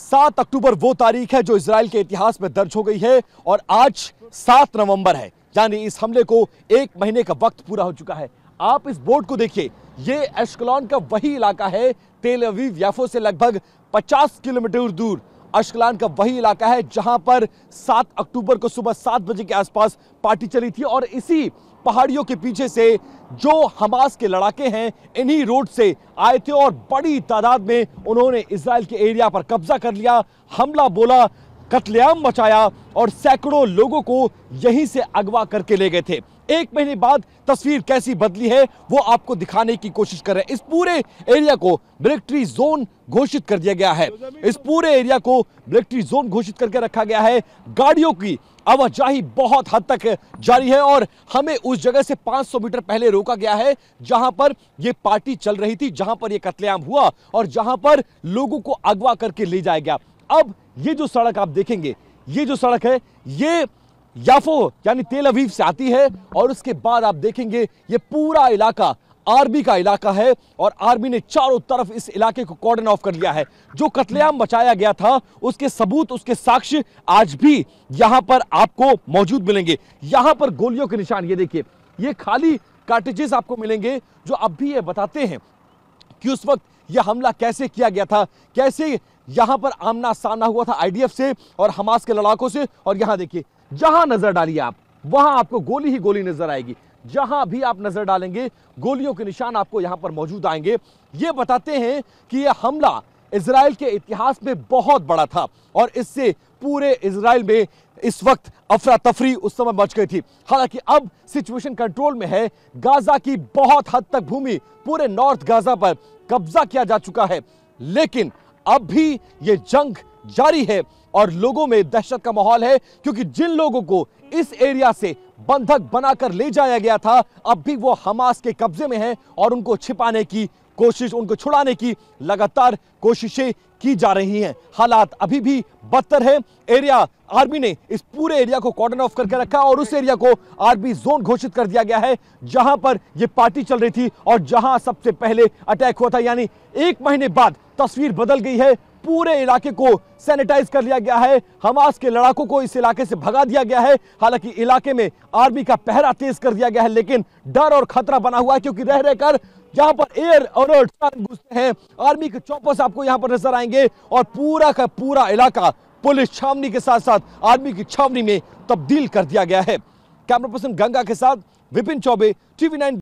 सात अक्टूबर वो तारीख है जो इसराइल के इतिहास में दर्ज हो गई है और आज सात नवंबर है यानी इस हमले को एक महीने का वक्त पूरा हो चुका है आप इस बोर्ड को देखिए ये एशकलॉन का वही इलाका है तेल अवीव याफो से लगभग 50 किलोमीटर दूर अश्कलान का वही इलाका है जहां पर 7 अक्टूबर को सुबह सात बजे के आसपास पार्टी चली थी और इसी पहाड़ियों के पीछे से जो हमास के लड़ाके हैं इन्हीं रोड से आए थे और बड़ी तादाद में उन्होंने इसराइल के एरिया पर कब्जा कर लिया हमला बोला कतलेआम मचाया और सैकड़ों लोगों को यहीं से अगवा करके ले गए थे एक महीने बाद तस्वीर कैसी बदली है वो आपको दिखाने की कोशिश कर रहे हैं इस पूरे एरिया को मिलिट्री जोन घोषित कर दिया गया है इस पूरे एरिया को मिलिट्री जोन घोषित करके रखा गया है गाड़ियों की आवाजाही बहुत हद तक जारी है और हमें उस जगह से 500 मीटर पहले रोका गया है जहां पर यह पार्टी चल रही थी जहां पर यह कतलेआम हुआ और जहां पर लोगों को अगवा करके ले जाया गया अब ये जो सड़क आप देखेंगे ये जो सड़क है ये याफो यानी तेल अवीव से आती है और उसके बाद आप देखेंगे ये पूरा इलाका आर्मी का इलाका है और आर्मी ने चारों तरफ इस इलाके को कॉर्डन ऑफ कर लिया है जो कतलेआम बचाया गया था उसके सबूत उसके साक्ष्य आज भी यहां पर आपको मौजूद मिलेंगे यहां पर गोलियों के निशान ये देखिए ये खाली कार्टेजेस आपको मिलेंगे जो अब भी ये बताते हैं कि उस वक्त यह हमला कैसे किया गया था कैसे यहां पर आमना सामना हुआ था आईडीएफ से और हमास के लड़ाकों से और यहां देखिए जहां नजर डालिए आप वहां आपको गोली ही गोली नजर आएगी जहां भी आप नजर डालेंगे गोलियों के निशान आपको यहां पर मौजूद आएंगे ये बताते हैं कि यह हमला इसराइल के इतिहास में बहुत बड़ा था और इससे पूरे इसराइल में इस वक्त अफरा तफरी उस समय बच गई थी हालांकि अब सिचुएशन कंट्रोल में है गाजा की बहुत हद तक भूमि पूरे नॉर्थ गाजा पर कब्जा किया जा चुका है लेकिन अब भी ये जंग जारी है और लोगों में दहशत का माहौल है क्योंकि जिन लोगों को इस एरिया से बंधक बनाकर ले जाया गया था अब भी वो हमास के कब्जे में हैं और उनको छिपाने की कोशिश उनको छुड़ाने की लगातार कोशिशें की जा रही हैं हालात अभी भी बदतर है एरिया आर्मी ने इस पूरे एरिया को कॉर्डन ऑफ करके रखा और उस एरिया को आर्मी जोन घोषित कर दिया गया है जहां पर यह पार्टी चल रही थी और जहां सबसे पहले अटैक हुआ था यानी एक महीने बाद तस्वीर बदल गई है पूरे इलाके को सैनिटाइज कर लिया गया है हमास के लड़ाकों को इस इलाके से भगा दिया गया है हालांकि इलाके में आर्मी का पहरा तेज कर दिया गया है लेकिन डर और खतरा बना हुआ है क्योंकि रह रहकर जहां पर एयर अलर्ट घुसते हैं आर्मी के चौपस आपको यहां पर नजर आएंगे और पूरा का पूरा इलाका पुलिस छावनी के साथ साथ आर्मी की छावनी में तब्दील कर दिया गया है कैमरा पर्सन गंगा के साथ विपिन चौबे टीवी नाइन